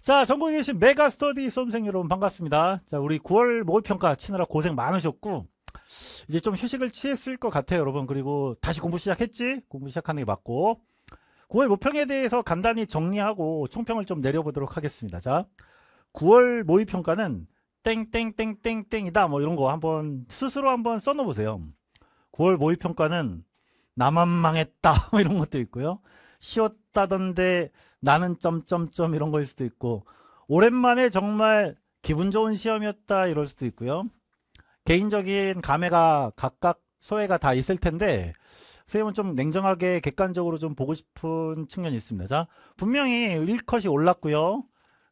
자, 전국에 계신 메가스터디 수험생 여러분 반갑습니다. 자, 우리 9월 모의평가 치느라 고생 많으셨고 이제 좀 휴식을 취했을 것 같아요, 여러분. 그리고 다시 공부 시작했지? 공부 시작하는 게 맞고 9월 모평에 대해서 간단히 정리하고 총평을 좀 내려보도록 하겠습니다. 자, 9월 모의평가는 땡땡땡땡땡이다 뭐 이런 거 한번 스스로 한번 써놓으세요. 9월 모의평가는 나만 망했다 뭐 이런 것도 있고요. 쉬었다던데 나는 점점점 이런 거일 수도 있고 오랜만에 정말 기분 좋은 시험이었다 이럴 수도 있고요. 개인적인 감회가 각각 소외가 다 있을 텐데 선생님은 좀 냉정하게 객관적으로 좀 보고 싶은 측면이 있습니다. 자, 분명히 1컷이 올랐고요.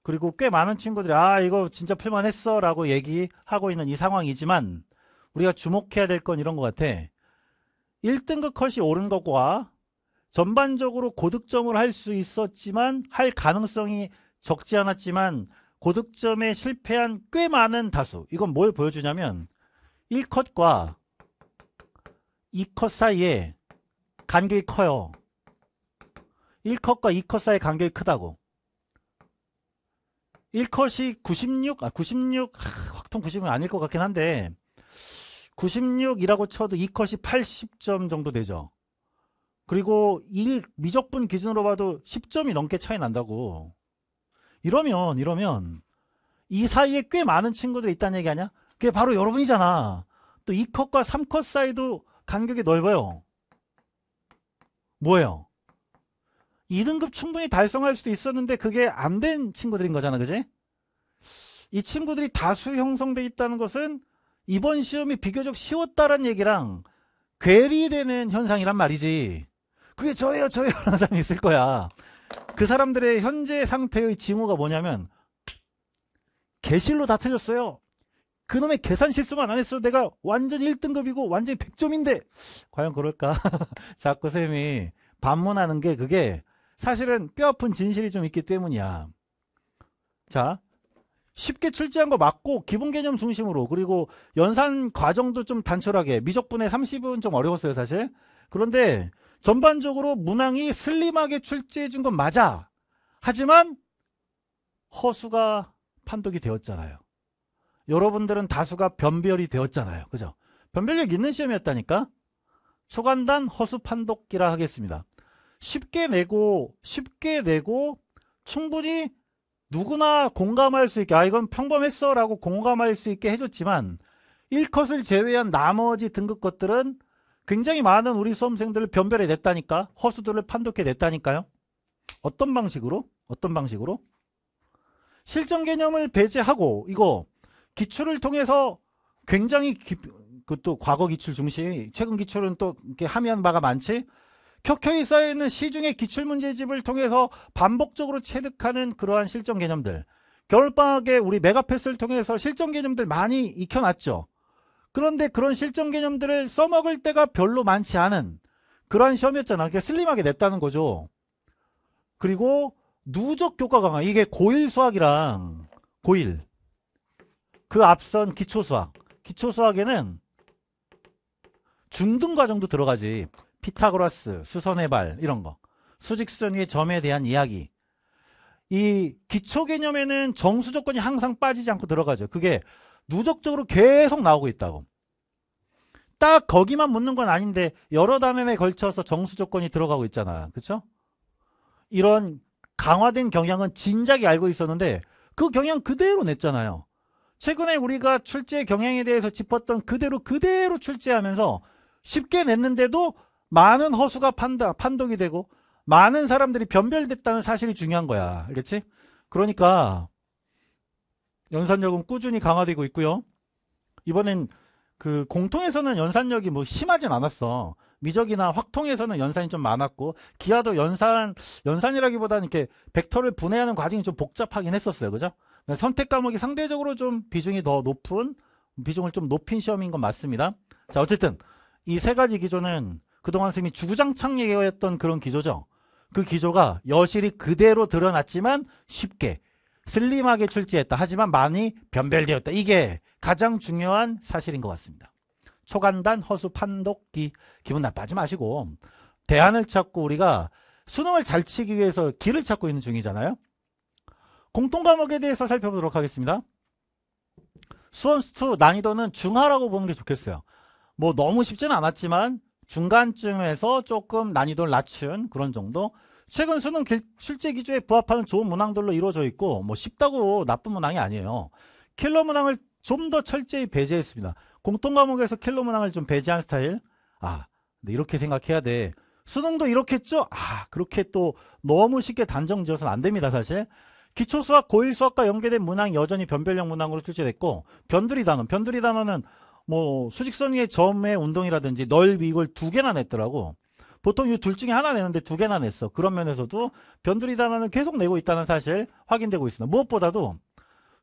그리고 꽤 많은 친구들이 아 이거 진짜 풀만 했어 라고 얘기하고 있는 이 상황이지만 우리가 주목해야 될 건 이런 것 같아. 1등급 컷이 오른 것과 전반적으로 고득점을 할 수 있었지만 할 가능성이 적지 않았지만 고득점에 실패한 꽤 많은 다수 이건 뭘 보여주냐면 1컷과 2컷 사이에 간격이 커요 1컷과 2컷 사이 간격이 크다고 1컷이 96, 아 96, 확통 96은 아닐 것 같긴 한데 96이라고 쳐도 2컷이 80점 정도 되죠 그리고 1 미적분 기준으로 봐도 10점이 넘게 차이 난다고 이러면 이러면 이 사이에 꽤 많은 친구들이 있다는 얘기 아니야? 그게 바로 여러분이잖아 또 2컷과 3컷 사이도 간격이 넓어요 뭐예요? 2등급 충분히 달성할 수도 있었는데 그게 안 된 친구들인 거잖아 그지? 이 친구들이 다수 형성돼 있다는 것은 이번 시험이 비교적 쉬웠다는 얘기랑 괴리되는 현상이란 말이지 그게 저예요, 저예요. 라는 사람이 있을 거야. 그 사람들의 현재 상태의 징후가 뭐냐면, 개실로 다 틀렸어요. 그놈의 계산 실수만 안 했어도 내가 완전 1등급이고 완전 100점인데 과연 그럴까? 자꾸 쌤이 반문하는 게 그게 사실은 뼈아픈 진실이 좀 있기 때문이야. 자, 쉽게 출제한 거 맞고 기본 개념 중심으로 그리고 연산 과정도 좀 단촐하게 미적분의 30은 좀 어려웠어요 사실. 그런데 전반적으로 문항이 슬림하게 출제해 준 건 맞아. 하지만 허수가 판독이 되었잖아요. 여러분들은 다수가 변별이 되었잖아요. 그죠? 변별력 있는 시험이었다니까. 초간단 허수 판독기라 하겠습니다. 쉽게 내고 쉽게 내고 충분히 누구나 공감할 수 있게 아 이건 평범했어 라고 공감할 수 있게 해줬지만 1컷을 제외한 나머지 등급 것들은 굉장히 많은 우리 수험생들을 변별해 냈다니까 허수들을 판독해 냈다니까요 어떤 방식으로? 어떤 방식으로? 실전 개념을 배제하고 이거 기출을 통해서 굉장히 그 또 과거 기출 중심 최근 기출은 또 이렇게 함의한 바가 많지 켜켜이 쌓여있는 시중의 기출 문제집을 통해서 반복적으로 체득하는 그러한 실전 개념들 겨울방학에 우리 메가패스를 통해서 실전 개념들 많이 익혀놨죠 그런데 그런 실전 개념들을 써먹을 때가 별로 많지 않은 그러한 시험이었잖아. 그러니까 슬림하게 냈다는 거죠. 그리고 누적 교과 강화. 이게 고1 수학이랑 고1. 그 앞선 기초 수학. 기초 수학에는 중등 과정도 들어가지. 피타고라스, 수선해발 이런 거. 수직 수전 위의 점에 대한 이야기. 이 기초 개념에는 정수 조건이 항상 빠지지 않고 들어가죠. 그게 누적적으로 계속 나오고 있다고. 딱 거기만 묻는 건 아닌데 여러 단원에 걸쳐서 정수 조건이 들어가고 있잖아. 그렇죠? 이런 강화된 경향은 진작에 알고 있었는데 그 경향 그대로 냈잖아요. 최근에 우리가 출제 경향에 대해서 짚었던 그대로 그대로 출제하면서 쉽게 냈는데도 많은 허수가 판다, 판독이 되고 많은 사람들이 변별됐다는 사실이 중요한 거야. 그렇지? 그러니까 연산력은 꾸준히 강화되고 있고요. 이번엔 그 공통에서는 연산력이 뭐 심하진 않았어. 미적이나 확통에서는 연산이 좀 많았고 기아도 연산 연산이라기보다는 이렇게 벡터를 분해하는 과정이 좀 복잡하긴 했었어요. 그죠? 그러니까 선택 과목이 상대적으로 좀 비중이 더 높은 비중을 좀 높인 시험인 건 맞습니다. 자, 어쨌든 이 세 가지 기조는 그동안 선생님이 주구장창 얘기했던 그런 기조죠. 그 기조가 여실히 그대로 드러났지만 쉽게 슬림하게 출제했다. 하지만 많이 변별되었다. 이게 가장 중요한 사실인 것 같습니다. 초간단, 허수, 판독기 기분 나빠지 마시고 대안을 찾고 우리가 수능을 잘 치기 위해서 길을 찾고 있는 중이잖아요. 공통 과목에 대해서 살펴보도록 하겠습니다. 수원수 난이도는 중하라고 보는 게 좋겠어요. 뭐 너무 쉽지는 않았지만 중간쯤에서 조금 난이도를 낮춘 그런 정도 최근 수능 실제 기조에 부합하는 좋은 문항들로 이루어져 있고 뭐 쉽다고 나쁜 문항이 아니에요. 킬러 문항을 좀 더 철저히 배제했습니다. 공통 과목에서 킬러 문항을 좀 배제한 스타일. 아, 이렇게 생각해야 돼. 수능도 이렇게 했죠? 아, 그렇게 또 너무 쉽게 단정 지어서는 안 됩니다, 사실. 기초수학, 고1수학과 연계된 문항이 여전히 변별형 문항으로 출제됐고 변두리 단어, 변두리 단어는 뭐 수직선의 점의 운동이라든지 넓이 이걸 두 개나 냈더라고. 보통 이 둘 중에 하나 내는데 두 개나 냈어. 그런 면에서도 변두리단화는 계속 내고 있다는 사실 확인되고 있습니다. 무엇보다도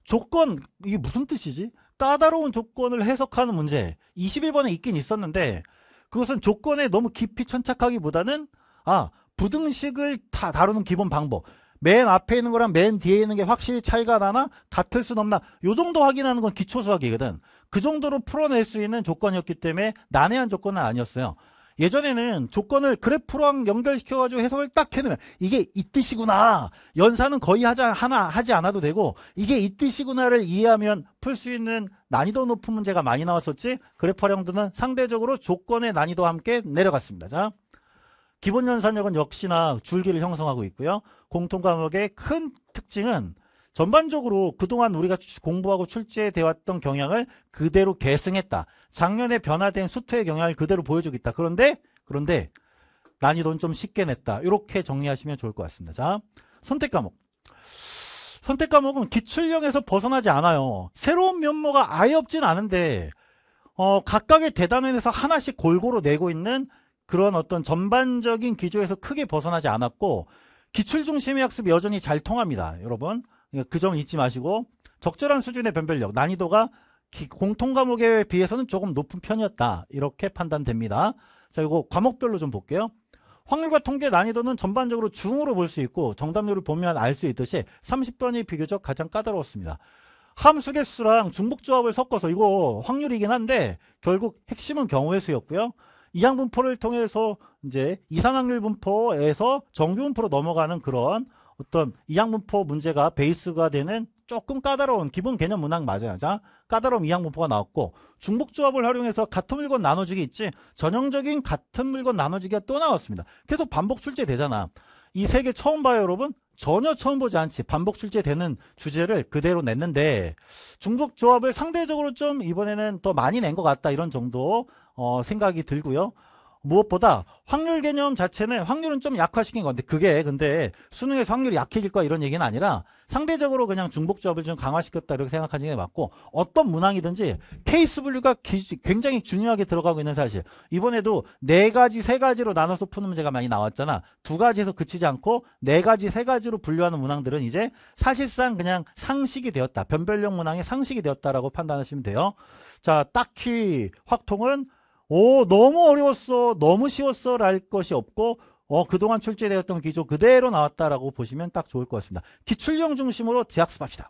조건 이게 무슨 뜻이지? 까다로운 조건을 해석하는 문제 21번에 있긴 있었는데 그것은 조건에 너무 깊이 천착하기보다는 아 부등식을 다 다루는 기본 방법 맨 앞에 있는 거랑 맨 뒤에 있는 게 확실히 차이가 나나 같을 순 없나 요 정도 확인하는 건 기초수학이거든 그 정도로 풀어낼 수 있는 조건이었기 때문에 난해한 조건은 아니었어요 예전에는 조건을 그래프랑 연결시켜가지고 해석을 딱 해놓으면 이게 이 뜻이구나. 연산은 거의 하지, 하나, 하지 않아도 되고 이게 이 뜻이구나를 이해하면 풀 수 있는 난이도 높은 문제가 많이 나왔었지 그래프 활용도는 상대적으로 조건의 난이도와 함께 내려갔습니다. 자, 기본 연산력은 역시나 줄기를 형성하고 있고요. 공통 과목의 큰 특징은 전반적으로 그동안 우리가 공부하고 출제돼 왔던 경향을 그대로 계승했다. 작년에 변화된 수트의 경향을 그대로 보여주겠다. 그런데 그런데 난이도는 좀 쉽게 냈다. 이렇게 정리하시면 좋을 것 같습니다. 자, 선택 과목. 선택 과목은 기출형에서 벗어나지 않아요. 새로운 면모가 아예 없진 않은데 어, 각각의 대단원에서 하나씩 골고루 내고 있는 그런 어떤 전반적인 기조에서 크게 벗어나지 않았고 기출 중심의 학습이 여전히 잘 통합니다. 여러분 그점 그러니까 그 잊지 마시고 적절한 수준의 변별력, 난이도가 공통 과목에 비해서는 조금 높은 편이었다. 이렇게 판단됩니다. 자, 이거 과목별로 좀 볼게요. 확률과 통계 난이도는 전반적으로 중으로 볼 수 있고 정답률을 보면 알 수 있듯이 30번이 비교적 가장 까다로웠습니다. 함수 개수랑 중복 조합을 섞어서 이거 확률이긴 한데 결국 핵심은 경우의 수였고요. 이항 분포를 통해서 이제 이상확률 분포에서 정규 분포로 넘어가는 그런 어떤 이항문포 문제가 베이스가 되는 조금 까다로운 기본 개념 문항 맞아요. 자, 까다로운 이항문포가 나왔고 중복조합을 활용해서 같은 물건 나눠주기 있지 전형적인 같은 물건 나눠주기가 또 나왔습니다. 계속 반복 출제되잖아. 이세계 처음 봐요 여러분? 전혀 처음 보지 않지 반복 출제되는 주제를 그대로 냈는데 중복 조합을 상대적으로 좀 이번에는 더 많이 낸 것 같다 이런 정도 어, 생각이 들고요. 무엇보다 확률 개념 자체는 확률은 좀 약화시킨 건데 그게 근데 수능에서 확률이 약해질 거 이런 얘기는 아니라 상대적으로 그냥 중복조합을 좀 강화시켰다 이렇게 생각하시는 게 맞고 어떤 문항이든지 케이스 분류가 굉장히 중요하게 들어가고 있는 사실 이번에도 네 가지 세 가지로 나눠서 푸는 문제가 많이 나왔잖아 두 가지에서 그치지 않고 네 가지 세 가지로 분류하는 문항들은 이제 사실상 그냥 상식이 되었다 변별력 문항의 상식이 되었다라고 판단하시면 돼요 자 딱히 확통은 오 너무 어려웠어 너무 쉬웠어 랄 것이 없고 어 그동안 출제되었던 기조 그대로 나왔다라고 보시면 딱 좋을 것 같습니다. 기출형 중심으로 재학습합시다.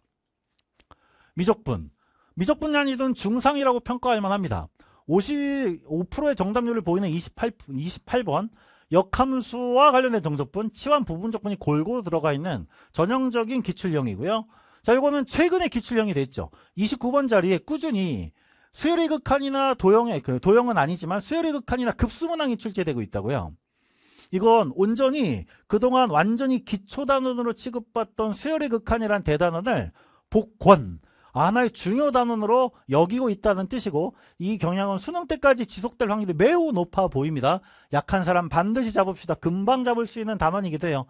미적분 미적분 이 아니든 중상이라고 평가할 만합니다. 55%의 정답률을 보이는 28, 28번 역함수와 관련된 정적분, 치환 부분적분이 골고루 들어가 있는 전형적인 기출형이고요. 자, 이거는 최근에 기출형이 됐죠. 29번 자리에 꾸준히 수요리극한이나도형의 그 도형은 아니지만 수요리극한이나 급수문항이 출제되고 있다고요. 이건 온전히 그동안 완전히 기초단원으로 취급받던 수요리극한이란 대단원을 복권, 하나의 중요 단원으로 여기고 있다는 뜻이고 이 경향은 수능 때까지 지속될 확률이 매우 높아 보입니다. 약한 사람 반드시 잡읍시다. 금방 잡을 수 있는 단원이기도 해요.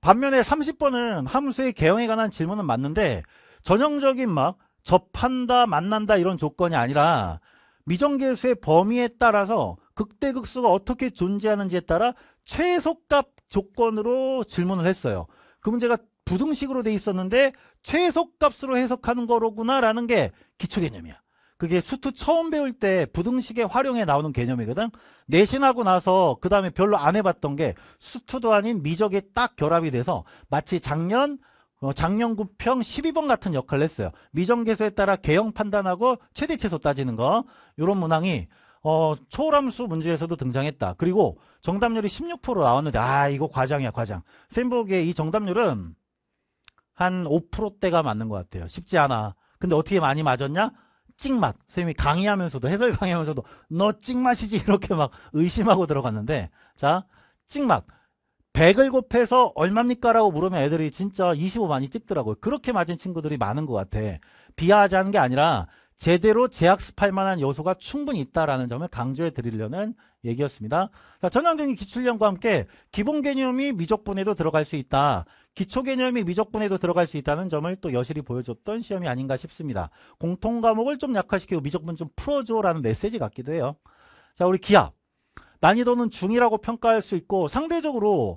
반면에 30번은 함수의 개형에 관한 질문은 맞는데 전형적인 막 접한다, 만난다 이런 조건이 아니라 미정계수의 범위에 따라서 극대극수가 어떻게 존재하는지에 따라 최소값 조건으로 질문을 했어요. 그 문제가 부등식으로 돼 있었는데 최소값으로 해석하는 거로구나라는 게 기초 개념이야. 그게 수트 처음 배울 때 부등식의 활용에 나오는 개념이거든. 내신하고 나서 그 다음에 별로 안 해봤던 게 수트도 아닌 미적에 딱 결합이 돼서 마치 작년 어, 작년 구평 12번 같은 역할을 했어요. 미정계수에 따라 개형 판단하고 최대 최소 따지는 거 이런 문항이 어, 초월함수 문제에서도 등장했다. 그리고 정답률이 16% 나왔는데 아 이거 과장이야 과장. 샌버그의 이 정답률은 한 5%대가 맞는 것 같아요. 쉽지 않아. 근데 어떻게 많이 맞았냐? 찍맛. 선생님이 강의하면서도 해설 강의하면서도 너 찍맛이지 이렇게 막 의심하고 들어갔는데 자 찍맛. 100을 곱해서 얼마입니까? 라고 물으면 애들이 진짜 25만이 찍더라고요. 그렇게 맞은 친구들이 많은 것 같아. 비하하자는 게 아니라 제대로 재학습할 만한 요소가 충분히 있다라는 점을 강조해 드리려는 얘기였습니다. 자, 전형적인 기출형과 함께 기본 개념이 미적분에도 들어갈 수 있다. 기초 개념이 미적분에도 들어갈 수 있다는 점을 또 여실히 보여줬던 시험이 아닌가 싶습니다. 공통 과목을 좀 약화시키고 미적분 좀 풀어줘라는 메시지 같기도 해요. 자, 우리 기압. 난이도는 중이라고 평가할 수 있고 상대적으로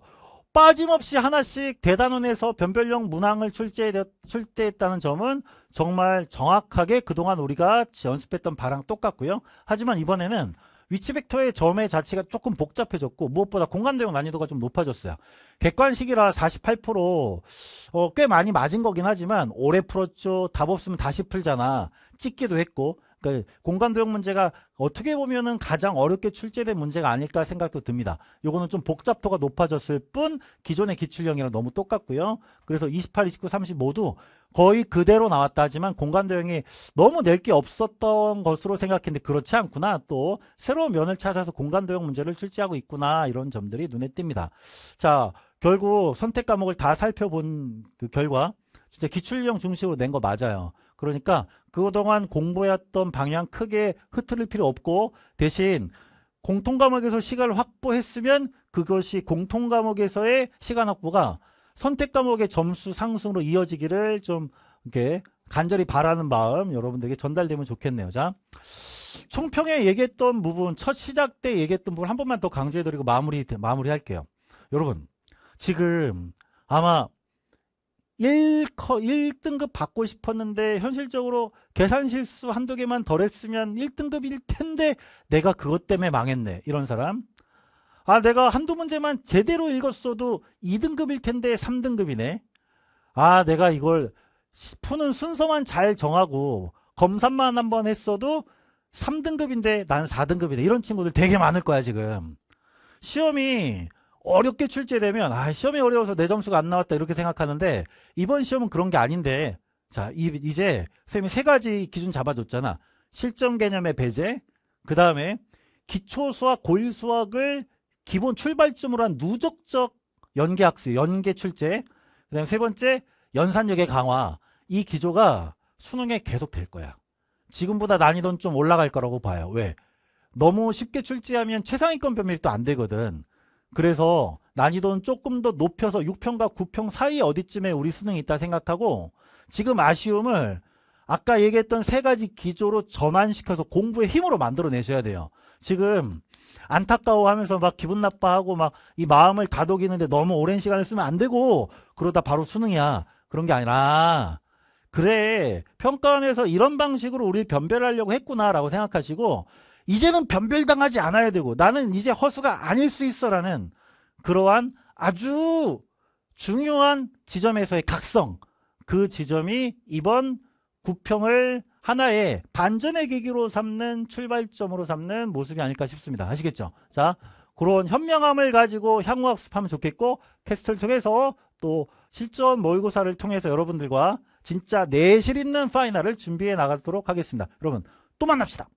빠짐없이 하나씩 대단원에서 변별형 문항을 출제했다는 점은 정말 정확하게 그동안 우리가 연습했던 바랑 똑같고요. 하지만 이번에는 위치 벡터의 점의 자체가 조금 복잡해졌고 무엇보다 공간 대용 난이도가 좀 높아졌어요. 객관식이라 48%꽤 어, 많이 맞은 거긴 하지만 오래 풀었죠. 답 없으면 다시 풀잖아. 찍기도 했고 그러니까 공간도형 문제가 어떻게 보면은 가장 어렵게 출제된 문제가 아닐까 생각도 듭니다. 요거는 좀 복잡도가 높아졌을 뿐 기존의 기출형이랑 너무 똑같고요. 그래서 28, 29, 30 모두 거의 그대로 나왔다 하지만 공간도형이 너무 낼 게 없었던 것으로 생각했는데 그렇지 않구나. 또 새로운 면을 찾아서 공간도형 문제를 출제하고 있구나. 이런 점들이 눈에 띕니다. 자, 결국 선택 과목을 다 살펴본 그 결과 진짜 기출형 중심으로 낸 거 맞아요. 그러니까 그동안 공부했던 방향 크게 흐트릴 필요 없고 대신 공통 과목에서 시간을 확보했으면 그것이 공통 과목에서의 시간 확보가 선택 과목의 점수 상승으로 이어지기를 좀 이렇게 간절히 바라는 마음 여러분들에게 전달되면 좋겠네요. 자, 총평에 얘기했던 부분, 첫 시작 때 얘기했던 부분 한 번만 더 강조해드리고 마무리, 마무리할게요. 여러분, 지금 아마 1커, 1등급 받고 싶었는데 현실적으로 계산 실수 한두 개만 덜 했으면 1등급일 텐데 내가 그것 때문에 망했네. 이런 사람. 아, 내가 한두 문제만 제대로 읽었어도 2등급일 텐데 3등급이네 아, 내가 이걸 푸는 순서만 잘 정하고 검사만 한 번 했어도 3등급인데난4등급이다 이런 친구들 되게 많을 거야, 지금. 시험이 어렵게 출제되면 아 시험이 어려워서 내 점수가 안 나왔다 이렇게 생각하는데 이번 시험은 그런 게 아닌데 자 이, 이제 선생님이 세 가지 기준 잡아줬잖아 실전 개념의 배제 그 다음에 기초 수학 고일 수학을 기본 출발점으로 한 누적적 연계 학습 연계 출제 그 다음에 세 번째 연산력의 강화 이 기조가 수능에 계속 될 거야 지금보다 난이도는 좀 올라갈 거라고 봐요 왜? 너무 쉽게 출제하면 최상위권 변별도안 되거든 그래서 난이도는 조금 더 높여서 6평과 9평 사이 어디쯤에 우리 수능이 있다 생각하고 지금 아쉬움을 아까 얘기했던 세 가지 기조로 전환시켜서 공부의 힘으로 만들어내셔야 돼요. 지금 안타까워하면서 막 기분 나빠하고 막 이 마음을 다독이는데 너무 오랜 시간을 쓰면 안 되고 그러다 바로 수능이야. 그런 게 아니라 그래 평가원에서 이런 방식으로 우리 를 변별하려고 했구나라고 생각하시고 이제는 변별당하지 않아야 되고 나는 이제 허수가 아닐 수 있어라는 그러한 아주 중요한 지점에서의 각성 그 지점이 이번 구평을 하나의 반전의 계기로 삼는 출발점으로 삼는 모습이 아닐까 싶습니다. 아시겠죠? 자, 그런 현명함을 가지고 향후 학습하면 좋겠고 캐스트를 통해서 또 실전 모의고사를 통해서 여러분들과 진짜 내실 있는 파이널을 준비해 나가도록 하겠습니다. 여러분 또 만납시다.